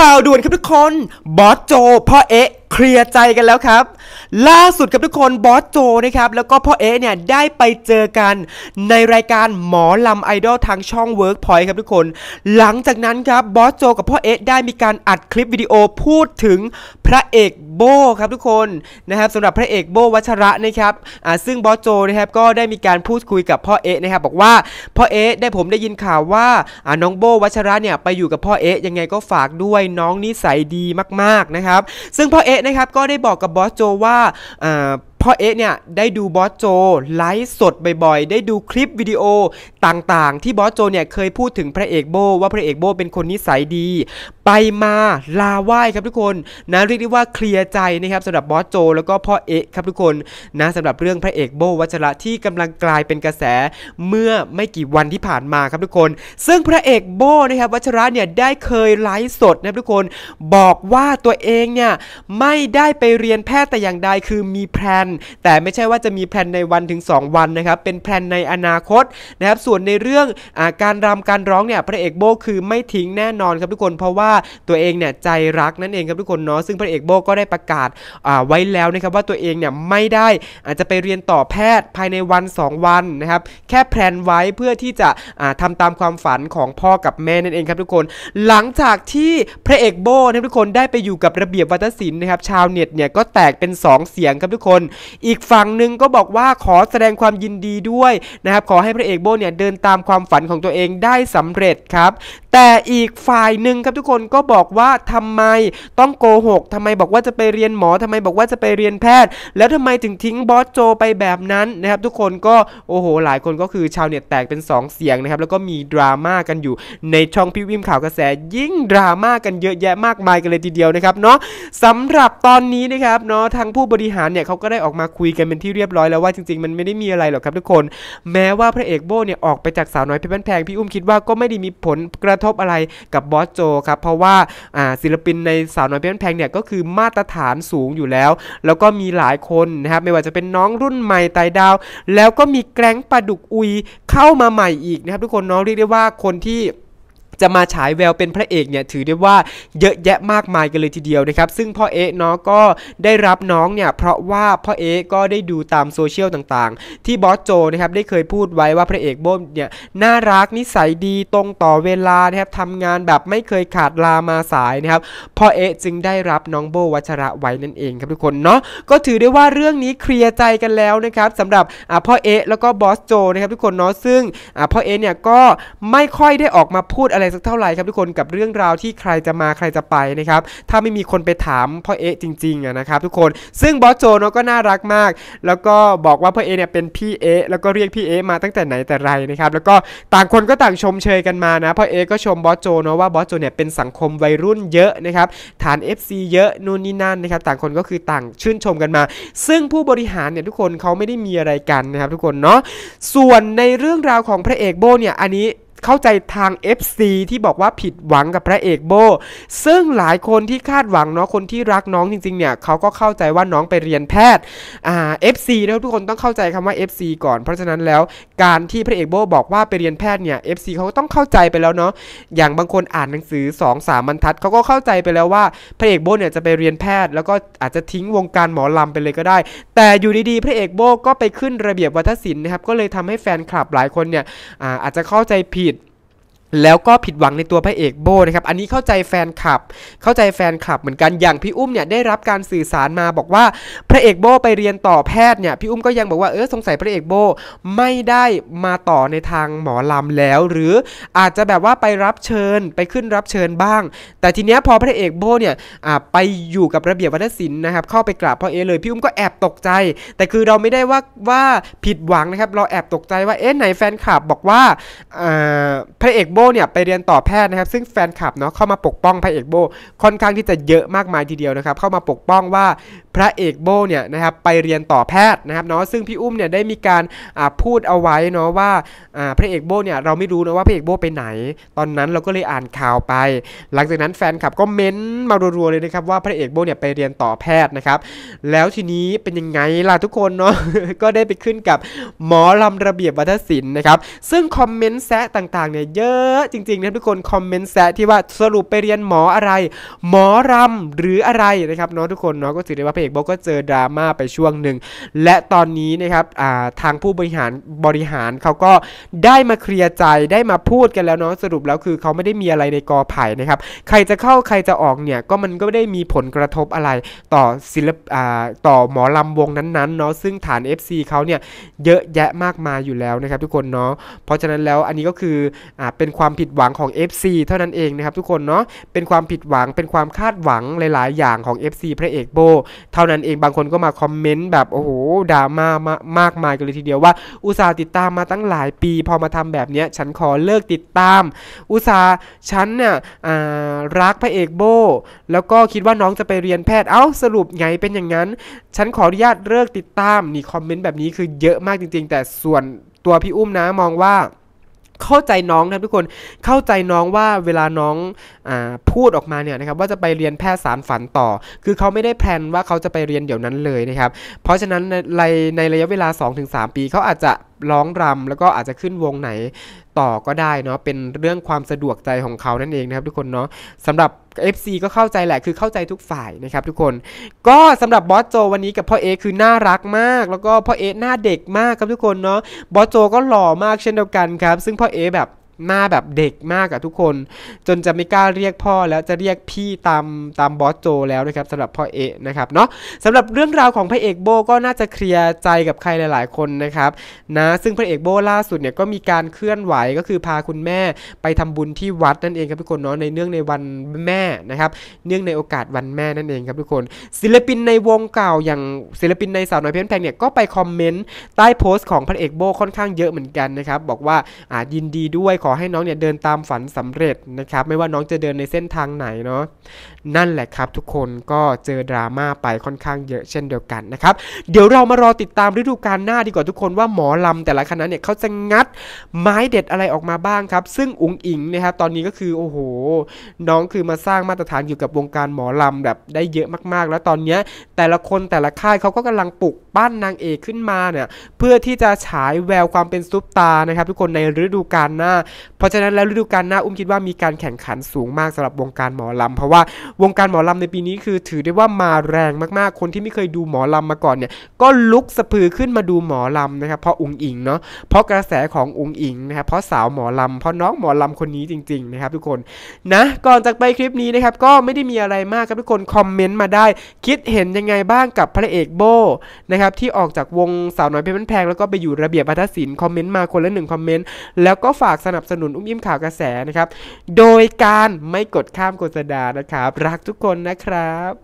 ข่าวด่วนครับทุกคน บอสโจ พ่อเอ๊ะเคลียร์ใจกันแล้วครับ ล่าสุดกับทุกคนบอสโจนะครับแล้วก็พ่อเอ๋เนี่ยได้ไปเจอกันในรายการหมอลำไอดอลทางช่อง Workpoint ครับทุกคน หลังจากนั้นครับบอสโจกับพ่อเอ๋ได้มีการอัดคลิปวิดีโอพูดถึงพระเอกโบครับทุกคนนะครับสำหรับพระเอกโบวัชระนะครับอ่าซึ่งบอสโจนะครับก็ได้มีการพูดคุยกับพ่อเอ๋นะครับบอกว่า พ่อเอ๋ได้ผมได้ยินข่าวว่าอ่า น้องโบวัชระเนี่ยไปอยู่กับพ่อเอ๋ยังไงก็ฝากด้วยน้องนิสัยดีมากๆนะครับ ซึ่งพ่อเอ๋นะครับ ก็ได้บอกกับบอสโจว่าพ่อเอ๊ะเนี่ยได้ดูบอสโจไลฟ์สดบ่อยๆได้ดูคลิปวิดีโอต่างๆ ที่บอสโจเนี่ยเคยพูดถึงพระเอกโบว่าพระเอกโบเป็นคนนิสัยดี ไปมาลาไหว้ครับทุกคนนะเรียกได้ว่าเคลียร์ใจนะครับสำหรับบอสโจแล้วก็พ่อเอ๊ะครับทุกคนนะสำหรับเรื่องพระเอกโบวัชระที่กำลังกลายเป็นกระแสเมื่อไม่กี่วันที่ผ่านมาครับทุกคน ซึ่งพระเอกโบนะครับวัชระเนี่ยได้เคยไลฟ์สดนะทุกคน บอกว่าตัวเองเนี่ยไม่ได้ไปเรียนแพทย์แต่อย่างใดคือมีแพลนแต่ไม่ใช่ว่าจะมีแพลนในวันถึง 2 วันนะครับเป็นแพลนในอนาคตนะครับส่วนในเรื่องอการรำการร้องเนี่ยพระเอกโบคือไม่ทิ้งแน่นอนครับทุกคน เพราะว่าตัวเองเนี่ยใจรักนั่นเองครับทุกคนเนาะซึ่งพระเอกโบก็ได้ประกาศไว้แล้วนะครับว่าตัวเองเนี่ยไม่ได้อาจจะไปเรียนต่อแพทย์ภายในวัน 2 วันนะครับแค่แพลนไว้เพื่อที่จะทำตามความฝันของพ่อกับแม่นั่นเองครับทุกคน หลังจากที่พระเอกโบนะทุกคนได้ไปอยู่กับระเบียบวัฒนศิลป์นะครับชาวเน็ตเนี่ยก็แตกเป็น 2 เสียงครับทุกคนอีกฝั่งหนึ่งก็บอกว่าขอแสดงความยินดีด้วยนะครับ ขอให้พระเอกโบเนี่ยเดินตามความฝันของตัวเองได้สำเร็จครับแต่อีกฝ่ายหนึ่งครับทุกคนก็บอกว่าทำไมต้องโกหกทำไมบอกว่าจะไปเรียนหมอ ทำไมบอกว่าจะไปเรียนแพทย์ แล้วทำไมถึงทิ้งบอสโจไปแบบนั้นนะครับทุกคนก็โอ้โห หลายคนก็คือชาวเน็ตแตกเป็น 2 เสียงนะครับแล้วก็มีดราม่ากันอยู่ในช่องพิวิมข่าวกระแสยิ่งดราม่ากันเยอะแยะมากมายกันเลยทีเดียวนะครับเนาะสำหรับตอนนี้นะครับเนาะทางผู้บริหารเนี่ยเขาก็ได้ออกอกมาคุยกันเป็นที่เรียบร้อยแล้วว่าจริง ๆมันไม่ได้มีอะไรหรอกครับ ทุกคนแม้ว่าพระเอกโบเนี่ยออกไปจากสาวน้อยเพชรบ้านแพงพี่อุ้มคิดว่าก็ไม่ได้มีผลกระทบอะไรกับบอสโจครับเพราะว่าศิลปินในสาวน้อยเพชรบ้านแพงเนี่ยก็คือมาตรฐานสูงอยู่แล้ว แล้วก็มีหลายคนนะครับไม่ว่าจะเป็นน้องรุ่นใหม่ไต่ดาว แล้วก็มีแกล้งปลาดุกอุยเข้ามาใหม่อีกนะครับทุกคนน้องเรียกได้ว่าคนที่จะมาฉายแววเป็นพระเอกเนี่ยถือได้ว่าเยอะแยะมากมายกันเลยทีเดียวนะครับ ซึ่งพ่อเอกเนาะก็ได้รับน้องเนี่ยเพราะว่าพ่อเอกก็ได้ดูตามโซเชียลต่างๆ ที่บอสโจนะครับได้เคยพูดไว้ว่าพระเอกโบ้เนี่ยน่ารักนิสัยดีตรงต่อเวลานะครับทำงานแบบไม่เคยขาดลามาสายนะครับพ่อเอกจึงได้รับน้องโบวัชระไว้นั่นเองครับทุกคนเนาะก็ถือได้ว่าเรื่องนี้เคลียร์ใจกันแล้วนะครับสำหรับพ่อเอกแล้วก็บอสโจนะครับทุกคนเนาะซึ่งพ่อเอกเนี่ยก็ไม่ค่อยได้ออกมาพูดอะไรสักเท่าไหร่ครับทุกคนกับเรื่องราวที่ใครจะมาใครจะไปนะครับถ้าไม่มีคนไปถามพ่อเอ๊ะจริงๆนะครับ ทุกคนซึ่งบอสโจเนาะก็น่ารักมาก แล้วก็บอกว่าพ่อเอ๊ะเนี่ยเป็นพี่เอ๊ะแล้วก็เรียกพี่เอ๊ะมาตั้งแต่ไหนแต่ไรนะครับแล้วก็ต่างคนก็ต่างชมเชยกันมานะพ่อเอ๊ะก็ชมบอสโจเนาะว่าบอสโจเนี่ยเป็นสังคมวัยรุ่นเยอะนะครับฐาน FC เยอะนู่นนี่นั่นนะครับต่างคนก็คือต่างชื่นชมกันมา ซึ่งผู้บริหารเนี่ยทุกคนเขาไม่ได้มีอะไรกันนะครับทุกคนเนาะส่วนในเรื่องราวของพระเอกโบเนี่ยอันนี้เข้าใจทาง FC ที่บอกว่าผิดหวังกับพระเอกโบ ซึ่งหลายคนที่คาดหวังเนาะ คนที่รักน้องจริงๆเนี่ยเขาก็เข้าใจว่าน้องไปเรียนแพทย์อ่า FC นะทุกคนต้องเข้าใจคำว่า FC ก่อน เพราะฉะนั้นแล้วการที่พระเอกโบบอกว่าไปเรียนแพทย์เนี่ย FC เขาก็ต้องเข้าใจไปแล้วเนาะ อย่างบางคนอ่านหนังสือ2อสามบรรทัดเขาก็เข้าใจไปแล้วว่าพระเอกโบเนี่ยจะไปเรียนแพทย์แล้วก็อาจจะทิ้งวงการหมอลำไปเลยก็ได้ แต่อยู่ดีๆพระเอกโบก็ไปขึ้นระเบียบวัฒนศิลป์นะครับ ก็เลยทำให้แฟนคลับหลายคนเนี่ยอาจจะเข้าใจผิดแล้วก็ผิดหวังในตัวพระเอกโบนะครับ อันนี้เข้าใจแฟนคลับ เข้าใจแฟนคลับเหมือนกัน อย่างพี่อุ้มเนี่ยได้รับการสื่อสารมาบอกว่าพระเอกโบไปเรียนต่อแพทย์เนี่ย พี่อุ้มก็ยังบอกว่าเออสงสัยพระเอกโบไม่ได้มาต่อในทางหมอลำแล้ว หรืออาจจะแบบว่าไปรับเชิญไปขึ้นรับเชิญบ้าง แต่ทีเนี้ยพอพระเอกโบเนี่ยไปอยู่กับระเบียบวัฒนศิลป์นะครับเข้าไปกราบพ่อเอเลยพี่อุ้มก็แอบตกใจ แต่คือเราไม่ได้ว่าว่าผิดหวังนะครับ เราแอบตกใจว่าเอ๊ะไหนแฟนคลับบอกว่าพระเอกโบเนี่ยไปเรียนต่อแพทย์นะครับ ซึ่งแฟนคลับเนาะเข้ามาปกป้องพระเอกโบ ค่อนข้างที่จะเยอะมากมายทีเดียวนะครับ เข้ามาปกป้องว่าพระเอกโบเนี่ยนะครับไปเรียนต่อแพทย์นะครับเนาะซึ่งพี่อุ้มเนี่ยได้มีการพูดเอาไว้เนาะว่าพระเอกโบเนี่ยเราไม่รู้นะว่าพระเอกโบไปไหน ตอนนั้นเราก็เลยอ่านข่าวไป หลังจากนั้นแฟนคลับก็เม้นมารัวๆเลยนะครับว่าพระเอกโบเนี่ยไปเรียนต่อแพทย์นะครับแล้วทีนี้เป็นยังไงล่ะทุกคนเนาะก็ได้ไปขึ้นกับหมอลำระเบียบวัฒนศิลป์นะครับซึ่งคอมเมนต์แซะต่างๆเนี่ยเยอะจริงๆนะทุกคน คอมเมนต์แซะที่ว่าสรุปไปเรียนหมออะไรหมอรำหรืออะไรนะครับเนาะทุกคนเนาะก็ถือได้ว่าเอกโบก็เจอดราม่าไปช่วงหนึ่งและตอนนี้นะครับทางผู้บริหารบริหารเขาก็ได้มาเคลียร์ใจได้มาพูดกันแล้วเนาะสรุปแล้วคือเขาไม่ได้มีอะไรในกอไผ่นะครับใครจะเข้าใครจะออกเนี่ยก็มันก็ไม่ได้มีผลกระทบอะไรต่อศิลปต่อหมอลำวงนั้นๆเนาะซึ่งฐาน FC เขาเนี่ยเยอะแยะมากมายอยู่แล้วนะครับ ทุกคนเนาะเพราะฉะนั้นแล้วอันนี้ก็คืออเป็นความผิดหวังของ FC เท่านั้นเองนะครับทุกคนเนาะเป็นความผิดหวังเป็นความคาดหวังหลาย ๆ อย่างของ FC พระเอกโบเท่านั้นเองบางคนก็มาคอมเมนต์แบบโอ้โหด่ามามามากมายกันเลยทีเดียวว่า อุตส่าห์ติดตามมาตั้งหลายปี พอมาทำแบบเนี้ยฉันขอเลิกติดตาม อุตส่าห์ฉันเนี่ยรักพระเอกโบแล้วก็คิดว่าน้องจะไปเรียนแพทย์เอ้าสรุปไง เป็นอย่างนั้น ฉันขออนุญาตเลิกติดตามนี่คอมเมนต์แบบนี้คือเยอะมากจริง ๆ แต่ส่วนตัวพี่อุ้มนะมองว่าเข้าใจน้องนะทุกคน เข้าใจน้องว่าเวลาน้องอพูดออกมาเนี่ยนะครับว่าจะไปเรียนแพทย์สารฝันต่อ คือเขาไม่ได้แพลนว่าเขาจะไปเรียนเดี๋ยวนั้นเลยนะครับ เพราะฉะนั้นในในระยะเวลา 2-3 ปีเขาอาจจะร้องรำแล้วก็อาจจะขึ้นวงไหนต่อก็ได้เนาะ เป็นเรื่องความสะดวกใจของเขานั่นเองนะครับทุกคนเนาะสำหรับเอฟซีก็เข้าใจแหละคือเข้าใจทุกฝ่ายนะครับทุกคน ก็สำหรับบอสโจวันนี้กับพ่อเอคือน่ารักมากแล้วก็พ่อเอหน้าเด็กมากครับทุกคนเนาะบอสโจ ก็หล่อมากเช่นเดียวกันครับ ซึ่งพ่อเอแบบหน้าแบบเด็กมากอะทุกคน จนจะไม่กล้าเรียกพ่อแล้วจะเรียกพี่ตามตามบอสโจ แล้วนะครับสำหรับพ่อเอะนะครับเนาะสำหรับเรื่องราวของพระเอกโบ ก็น่าจะเคลียร์ใจกับใครหลายๆ คนนะครับนะซึ่งพระเอกโบล่าสุดเนี่ยก็มีการเคลื่อนไหวก็คือพาคุณแม่ไปทำบุญที่วัดนั่นเองครับทุกคนเนาะในเนื่องในวันแม่นะครับเนื่องในโอกาสวันแม่นั่นเองครับทุกคน ศิลปินในวงเก่าอย่างศิลปินในสาวน้อยเพี้ยนแพงเนี่ยก็ไปคอมเมนต์ใต้โพสต์ของพระเอกโบค่อนข้างเยอะเหมือนกันนะครับบอกว่าอ่า ยินดีด้วยขอขอให้น้องเนี่ยเดินตามฝันสำเร็จนะครับ ไม่ว่าน้องจะเดินในเส้นทางไหนเนาะนั่นแหละครับทุกคนก็เจอดราม่าไปค่อนข้างเยอะเช่นเดียวกันนะครับเดี๋ยวเรามารอติดตามฤดูกาลหน้าดีกว่าทุกคนว่าหมอลำแต่ละคณะเนี่ยเขาจะงัดไม้เด็ดอะไรออกมาบ้างครับ ซึ่งอุงอิงนะครับตอนนี้ก็คือโอ้โห น้องคือมาสร้างมาตรฐานอยู่กับวงการหมอลำแบบได้เยอะมากๆ แล้วตอนนี้แต่ละคนแต่ละค่ายเขาก็กำลังปลุกปั้นนางเอกขึ้นมาเนี่ยเพื่อที่จะฉายแววความเป็นซุปตานะครับ ทุกคนในฤดูกาลหน้าเพราะฉะนั้นแล้วฤดูกาลหน้าอุ้มคิดว่ามีการแข่งขันสูงมากสำหรับวงการหมอลำเพราะว่าวงการหมอลำในปีนี้คือถือได้ว่ามาแรงมากๆคนที่ไม่เคยดูหมอลำมาก่อน เนี่ยก็ลุกสะพือขึ้นมาดูหมอลำนะครับเพราะอุ้งอิงเนาะเพราะกระแสขององคงอิงนะครับเพราะสาวหมอลำเพราะน้องหมอลำคนนี้จริง ๆนะครับ ทุกคนนะก่อนจากไปคลิปนี้นะครับก็ไม่ได้มีอะไรมากครับทุกคนคอมเมนต์มาได้ คิดเห็นยังไงบ้างกับพระเอกโบนะครับที่ออกจากวงสาวน้อยเพชรแพงแล้วก็ไปอยู่ระเบียบวัฒนศิลป์คอมเมนต์มาคนละหนึ่งคอมเมนต์แล้วก็ฝากสนับสนุนอุ้มอิ่มข่าวกระแสนะครับ โดยการไม่กดข้ามโฆษณานะครับ รักทุกคนนะครับ